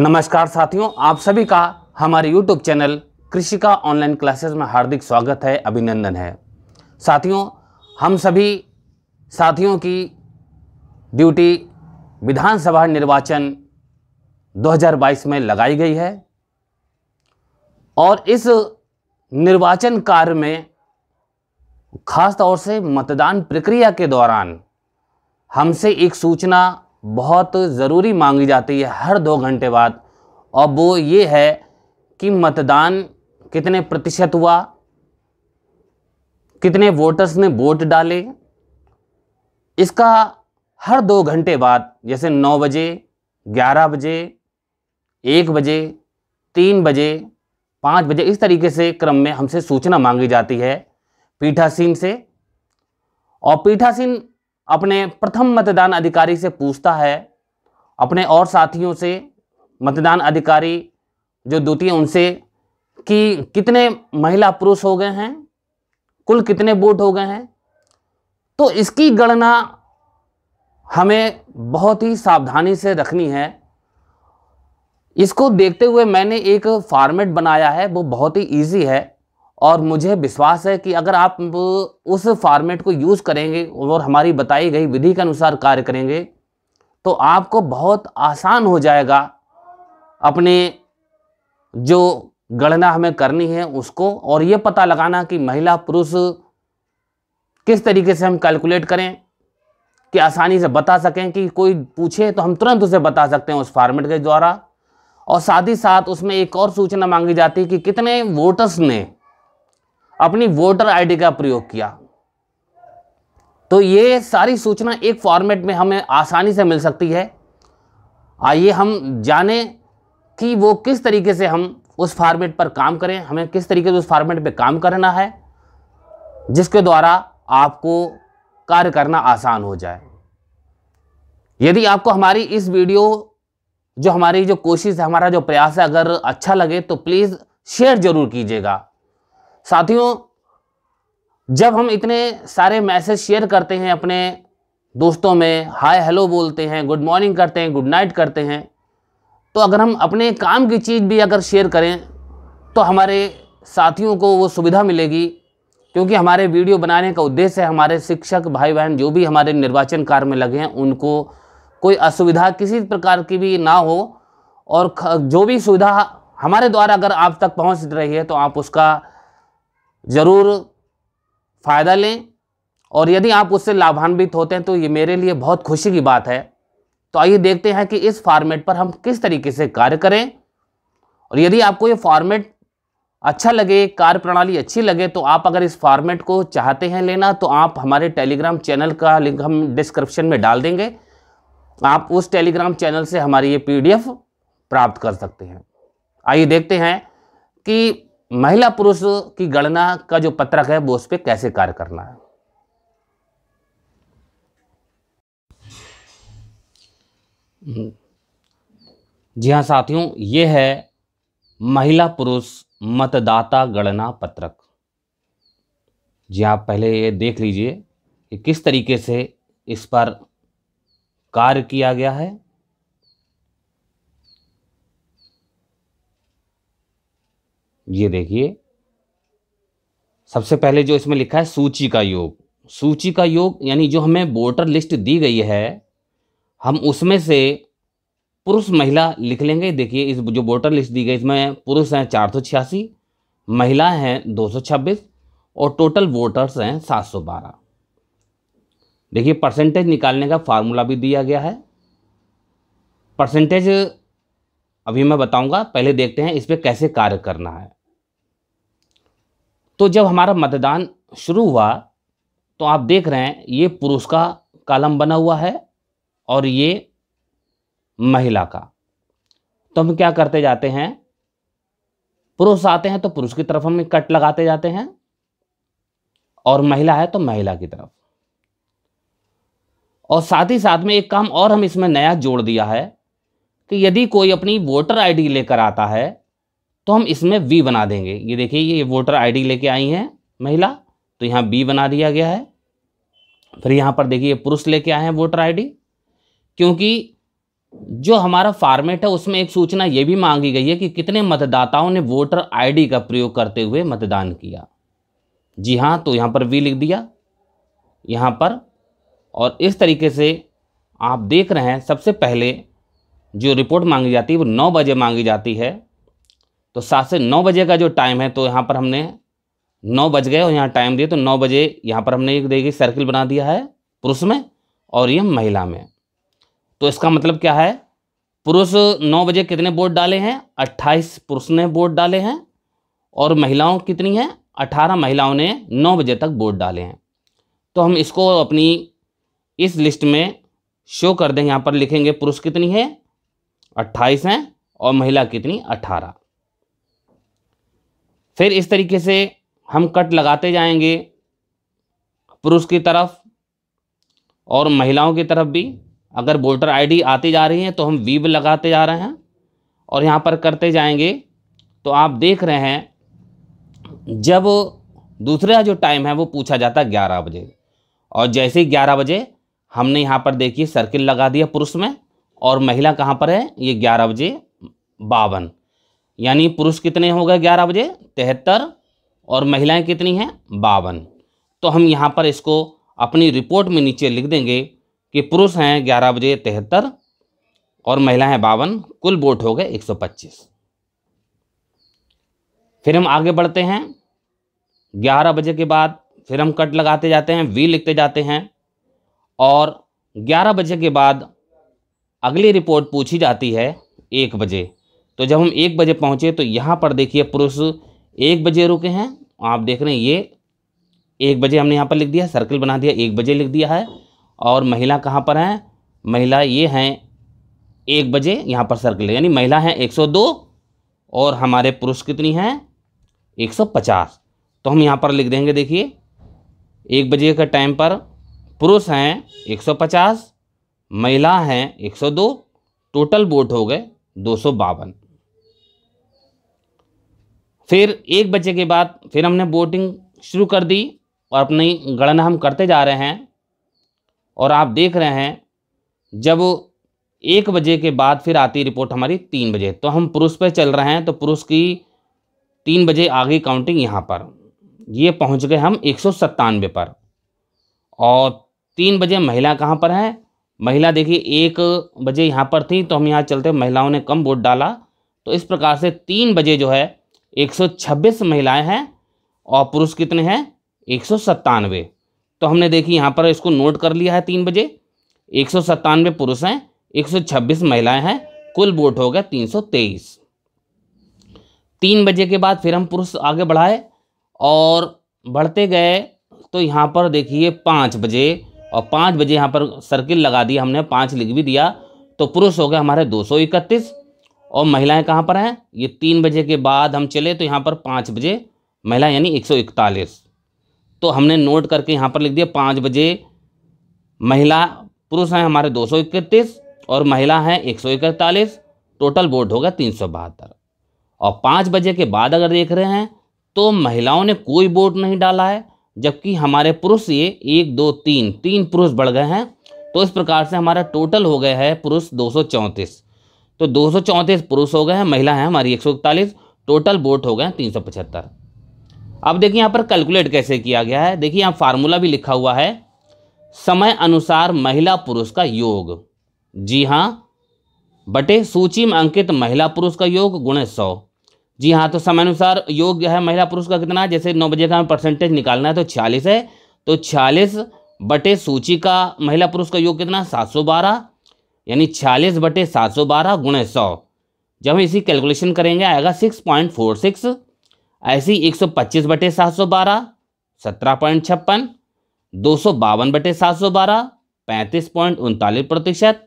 नमस्कार साथियों आप सभी का हमारे YouTube चैनल कृषि का ऑनलाइन क्लासेस में हार्दिक स्वागत है अभिनंदन है साथियों हम सभी साथियों की ड्यूटी विधानसभा निर्वाचन 2022 में लगाई गई है और इस निर्वाचन कार्य में खास तौर से मतदान प्रक्रिया के दौरान हमसे एक सूचना बहुत ज़रूरी मांगी जाती है हर दो घंटे बाद और वो ये है कि मतदान कितने प्रतिशत हुआ कितने वोटर्स ने वोट डाले इसका हर दो घंटे बाद जैसे नौ बजे ग्यारह बजे एक बजे तीन बजे पाँच बजे इस तरीके से क्रम में हमसे सूचना मांगी जाती है पीठासीन से और पीठासीन अपने प्रथम मतदान अधिकारी से पूछता है अपने और साथियों से मतदान अधिकारी जो द्वितीय उनसे कि कितने महिला पुरुष हो गए हैं कुल कितने वोट हो गए हैं तो इसकी गणना हमें बहुत ही सावधानी से रखनी है इसको देखते हुए मैंने एक फॉर्मेट बनाया है वो बहुत ही इजी है और मुझे विश्वास है कि अगर आप उस फॉर्मेट को यूज़ करेंगे और हमारी बताई गई विधि के अनुसार कार्य करेंगे तो आपको बहुत आसान हो जाएगा अपने जो गणना हमें करनी है उसको और ये पता लगाना कि महिला पुरुष किस तरीके से हम कैलकुलेट करें कि आसानी से बता सकें कि कोई पूछे तो हम तुरंत उसे बता सकते हैं उस फॉर्मेट के द्वारा और साथ ही साथ उसमें एक और सूचना मांगी जाती है कि कितने वोटर्स ने अपनी वोटर आईडी का प्रयोग किया तो ये सारी सूचना एक फॉर्मेट में हमें आसानी से मिल सकती है आइए हम जाने कि वो किस तरीके से हम उस फॉर्मेट पर काम करें हमें किस तरीके से उस फॉर्मेट पे काम करना है जिसके द्वारा आपको कार्य करना आसान हो जाए यदि आपको हमारी इस वीडियो जो हमारी जो कोशिश है हमारा जो प्रयास है अगर अच्छा लगे तो प्लीज़ शेयर ज़रूर कीजिएगा साथियों जब हम इतने सारे मैसेज शेयर करते हैं अपने दोस्तों में हाय हेलो बोलते हैं गुड मॉर्निंग करते हैं गुड नाइट करते हैं तो अगर हम अपने काम की चीज़ भी अगर शेयर करें तो हमारे साथियों को वो सुविधा मिलेगी क्योंकि हमारे वीडियो बनाने का उद्देश्य है हमारे शिक्षक भाई बहन जो भी हमारे निर्वाचन कार्य में लगे हैं उनको कोई असुविधा किसी प्रकार की भी ना हो और जो भी सुविधा हमारे द्वारा अगर आप तक पहुंच रही है तो आप उसका ज़रूर फ़ायदा लें और यदि आप उससे लाभान्वित होते हैं तो ये मेरे लिए बहुत खुशी की बात है तो आइए देखते हैं कि इस फॉर्मेट पर हम किस तरीके से कार्य करें और यदि आपको ये फॉर्मेट अच्छा लगे कार्य प्रणाली अच्छी लगे तो आप अगर इस फॉर्मेट को चाहते हैं लेना तो आप हमारे टेलीग्राम चैनल का लिंक हम डिस्क्रिप्शन में डाल देंगे आप उस टेलीग्राम चैनल से हमारी ये पीडीएफ प्राप्त कर सकते हैं आइए देखते हैं कि महिला पुरुष की गणना का जो पत्रक है वो उस पर कैसे कार्य करना है जी हाँ साथियों ये है महिला पुरुष मतदाता गणना पत्रक जी आप हाँ, पहले ये देख लीजिए कि किस तरीके से इस पर कार्य किया गया है ये देखिए सबसे पहले जो इसमें लिखा है सूची का योग सूची का योग यानी जो हमें वोटर लिस्ट दी गई है हम उसमें से पुरुष महिला लिख लेंगे देखिए इस जो वोटर लिस्ट दी गई इसमें पुरुष हैं चार सौ छियासी महिला हैं दो सौ छब्बीस और टोटल वोटर्स हैं सात सौ बारह देखिए परसेंटेज निकालने का फार्मूला भी दिया गया है परसेंटेज अभी मैं बताऊंगा पहले देखते हैं इस पर कैसे कार्य करना है तो जब हमारा मतदान शुरू हुआ तो आप देख रहे हैं ये पुरुष का कालम बना हुआ है और ये महिला का तो हम क्या करते जाते हैं पुरुष आते हैं तो पुरुष की तरफ हम कट लगाते जाते हैं और महिला है तो महिला की तरफ और साथ ही साथ में एक काम और हम इसमें नया जोड़ दिया है कि यदि कोई अपनी वोटर आईडी लेकर आता है तो हम इसमें वी बना देंगे ये देखिए ये वोटर आईडी लेके आई हैं महिला तो यहाँ बी बना दिया गया है फिर यहाँ पर देखिए पुरुष लेके आए हैं वोटर आईडी क्योंकि जो हमारा फॉर्मेट है उसमें एक सूचना ये भी मांगी गई है कि कितने मतदाताओं ने वोटर आईडी का प्रयोग करते हुए मतदान किया जी हाँ तो यहाँ पर वी लिख दिया यहाँ पर और इस तरीके से आप देख रहे हैं सबसे पहले जो रिपोर्ट मांगी जाती है वो नौ बजे मांगी जाती है तो सात से नौ बजे का जो टाइम है तो यहाँ पर हमने नौ बज गए और यहाँ टाइम दिए तो नौ बजे यहाँ पर हमने एक देखिए सर्किल बना दिया है पुरुष में और ये महिला में तो इसका मतलब क्या है पुरुष नौ बजे कितने वोट डाले हैं अट्ठाईस पुरुष ने वोट डाले हैं और महिलाओं कितनी हैं अट्ठारह महिलाओं ने नौ बजे तक वोट डाले हैं तो हम इसको अपनी इस लिस्ट में शो कर दें यहाँ पर लिखेंगे पुरुष कितनी है अट्ठाईस हैं और महिला कितनी अट्ठारह फिर इस तरीके से हम कट लगाते जाएंगे पुरुष की तरफ और महिलाओं की तरफ भी अगर वोटर आईडी आती जा रही है तो हम वीब लगाते जा रहे हैं और यहाँ पर करते जाएंगे तो आप देख रहे हैं जब दूसरा जो टाइम है वो पूछा जाता है ग्यारह बजे और जैसे ही ग्यारह बजे हमने यहाँ पर देखिए सर्किल लगा दिया पुरुष में और महिला कहाँ पर है ये ग्यारह बजे बावन यानी पुरुष कितने हो गए ग्यारह बजे तिहत्तर और महिलाएं कितनी हैं बावन तो हम यहाँ पर इसको अपनी रिपोर्ट में नीचे लिख देंगे कि पुरुष हैं ग्यारह बजे तिहत्तर और महिलाएं हैं बावन कुल वोट हो गए एक सौ पच्चीस फिर हम आगे बढ़ते हैं ग्यारह बजे के बाद फिर हम कट लगाते जाते हैं वी लिखते जाते हैं और ग्यारह बजे के बाद अगली रिपोर्ट पूछी जाती है एक बजे तो जब हम एक बजे पहुँचे तो यहाँ पर देखिए पुरुष एक बजे रुके हैं आप देख रहे हैं ये एक बजे हमने यहाँ पर लिख दिया सर्कल बना दिया एक बजे लिख दिया है और महिला कहाँ पर हैं महिला ये हैं एक बजे यहाँ पर सर्कल यानी महिला हैं 102 और हमारे पुरुष कितनी हैं 150 तो हम यहाँ पर लिख देंगे देखिए एक बजे के टाइम पर पुरुष हैं 150 महिला हैं 102 टोटल वोट हो गए दो सौ बावन फिर एक बजे के बाद फिर हमने बोटिंग शुरू कर दी और अपनी गणना हम करते जा रहे हैं और आप देख रहे हैं जब एक बजे के बाद फिर आती रिपोर्ट हमारी तीन बजे तो हम पुरुष पे चल रहे हैं तो पुरुष की तीन बजे आ गई काउंटिंग यहाँ पर ये पहुँच गए हम एक सौ पर और तीन बजे महिला कहाँ पर है महिला देखिए एक बजे यहाँ पर थी तो हम यहाँ चलते महिलाओं ने कम वोट डाला तो इस प्रकार से तीन बजे जो है 126 महिलाएं हैं और पुरुष कितने हैं एक सौ तो हमने देखी यहाँ पर इसको नोट कर लिया है तीन बजे एक सौ पुरुष हैं 126 महिलाएं हैं कुल वोट हो गया 323 तीन बजे के बाद फिर हम पुरुष आगे बढ़ाए और बढ़ते गए तो यहाँ पर देखिए पाँच बजे और पाँच बजे यहाँ पर सर्किल लगा दिया हमने पाँच लिख भी दिया तो पुरुष हो गए हमारे दो सौ इकतीस और महिलाएं कहाँ पर हैं ये तीन बजे के बाद हम चले तो यहाँ पर पाँच बजे महिला यानी एक तो हमने नोट करके यहाँ पर लिख दिया पाँच बजे महिला पुरुष हैं हमारे दो और महिला हैं एक टोटल बोर्ड होगा तीन और पाँच बजे के बाद अगर देख रहे हैं तो महिलाओं ने कोई वोट नहीं डाला है जबकि हमारे पुरुष ये एक दो तीन तीन पुरुष बढ़ गए हैं तो इस प्रकार से हमारा टोटल हो गया है पुरुष दो सौ चौंतीस तो दो पुरुष हो गए हैं महिला हैं हमारी एक टोटल वोट हो गए हैं तीन सौ पचहत्तर अब देखिए यहाँ पर कैलकुलेट कैसे किया गया है देखिए यहाँ फार्मूला भी लिखा हुआ है समय अनुसार महिला पुरुष का योग जी हाँ बटे सूची में अंकित महिला पुरुष का योग गुणे सौ जी हाँ तो समय अनुसार योग है महिला पुरुष का कितना है जैसे नौ बजे का हमें परसेंटेज निकालना है तो छियालीस है तो छियालीस बटे सूची का महिला पुरुष का योग कितना सात सौ बारह यानी छियालीस बटे सात सौ बारह गुणे सौ जब हम इसी कैलकुलेशन करेंगे आएगा सिक्स पॉइंट फोर सिक्स ऐसी एक सौ पच्चीस बटे सात सौ बारह सत्रह पॉइंट छप्पन दो सौ बावन बटे सात सौ बारह पैंतीस पॉइंट उनतालीस प्रतिशत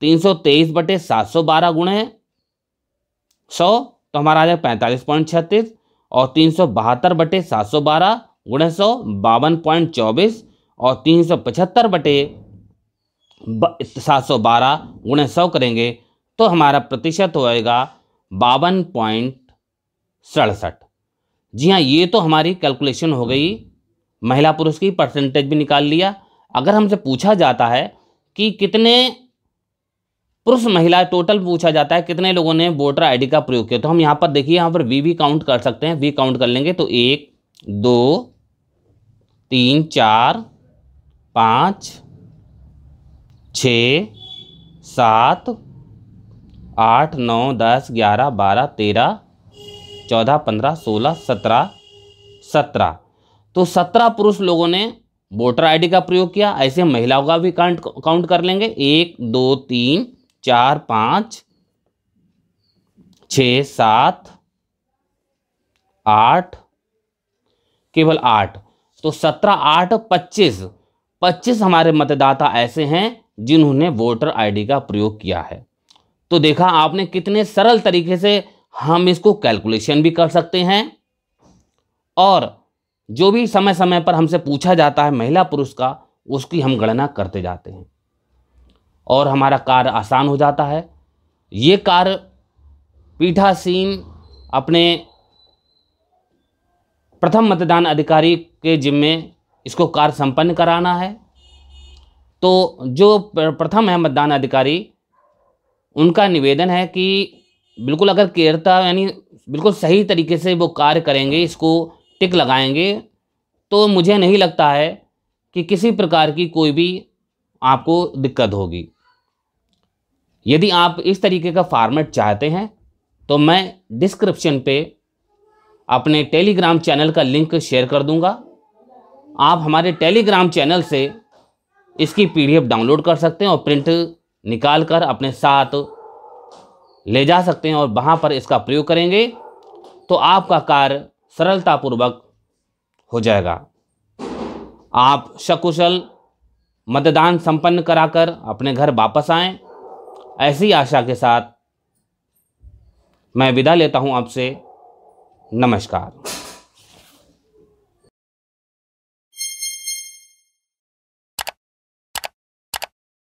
तीन सौ तेईस बटे सात सौ बारह गुणे सौ तो हमारा आ जाएगा पैंतालीस पॉइंट छत्तीस और तीन सौ बहत्तर बटे सात सौ बारह गुणे सौ बावन पॉइंट चौबीस और तीन सौ पचहत्तर बटे सात सौ बारह गुणे सौ करेंगे तो हमारा प्रतिशत होएगा बावन पॉइंट सड़सठ जी हाँ ये तो हमारी कैलकुलेशन हो गई महिला पुरुष की परसेंटेज भी निकाल लिया अगर हमसे पूछा जाता है कि कितने पुरुष महिला टोटल पूछा जाता है कितने लोगों ने वोटर आईडी का प्रयोग किया तो हम यहाँ पर देखिए यहाँ पर वी भी काउंट कर सकते हैं वी काउंट कर लेंगे तो एक दो तीन चार पाँच छ सात आठ नौ दस ग्यारह बारह तेरह चौदह पंद्रह सोलह सत्रह सत्रह तो सत्रह पुरुष लोगों ने वोटर आईडी का प्रयोग किया ऐसे महिलाओं का भी काउंट काउंट कर लेंगे एक दो तीन चार पाँच छ सात आठ केवल आठ तो सत्रह आठ पच्चीस पच्चीस हमारे मतदाता ऐसे हैं जिन्होंने वोटर आईडी का प्रयोग किया है तो देखा आपने कितने सरल तरीके से हम इसको कैलकुलेशन भी कर सकते हैं और जो भी समय समय पर हमसे पूछा जाता है महिला पुरुष का उसकी हम गणना करते जाते हैं और हमारा कार्य आसान हो जाता है ये कार्य पीठासीन अपने प्रथम मतदान अधिकारी के जिम्मे इसको कार्य संपन्न कराना है तो जो प्रथम है मतदान अधिकारी उनका निवेदन है कि बिल्कुल अगर केयरता यानी बिल्कुल सही तरीके से वो कार्य करेंगे इसको टिक लगाएंगे तो मुझे नहीं लगता है कि किसी प्रकार की कोई भी आपको दिक्कत होगी यदि आप इस तरीके का फॉर्मेट चाहते हैं तो मैं डिस्क्रिप्शन पे अपने टेलीग्राम चैनल का लिंक शेयर कर दूंगा आप हमारे टेलीग्राम चैनल से इसकी पीडीएफ डाउनलोड कर सकते हैं और प्रिंट निकाल कर अपने साथ ले जा सकते हैं और वहाँ पर इसका प्रयोग करेंगे तो आपका कार्य सरलतापूर्वक हो जाएगा आप सकुशल मतदान संपन्न कराकर अपने घर वापस आएं ऐसी आशा के साथ मैं विदा लेता हूं आपसे नमस्कार